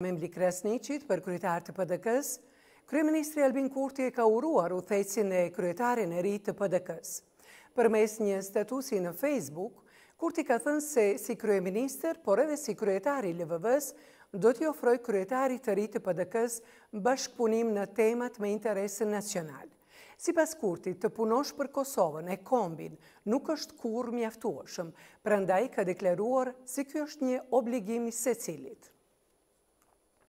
Me mbli Kresniqit për kryetar të PDK-s, Kryeministri Albin Kurti e ka uruar u thejcin e kryetarin e rritë të PDK-s. Për mes një statusi në Facebook, Kurti ka thënë se si kryeminister, por edhe si kryetari LVV-s, do t'i ofroj kryetari të rritë të PDK-s bashkëpunim në temat me interesën nacional. Si pas Kurti, të punosh për Kosovën e kombin nuk është kur mjaftuashëm, prandaj ka deklaruar si kjo është një obligimi se cilit.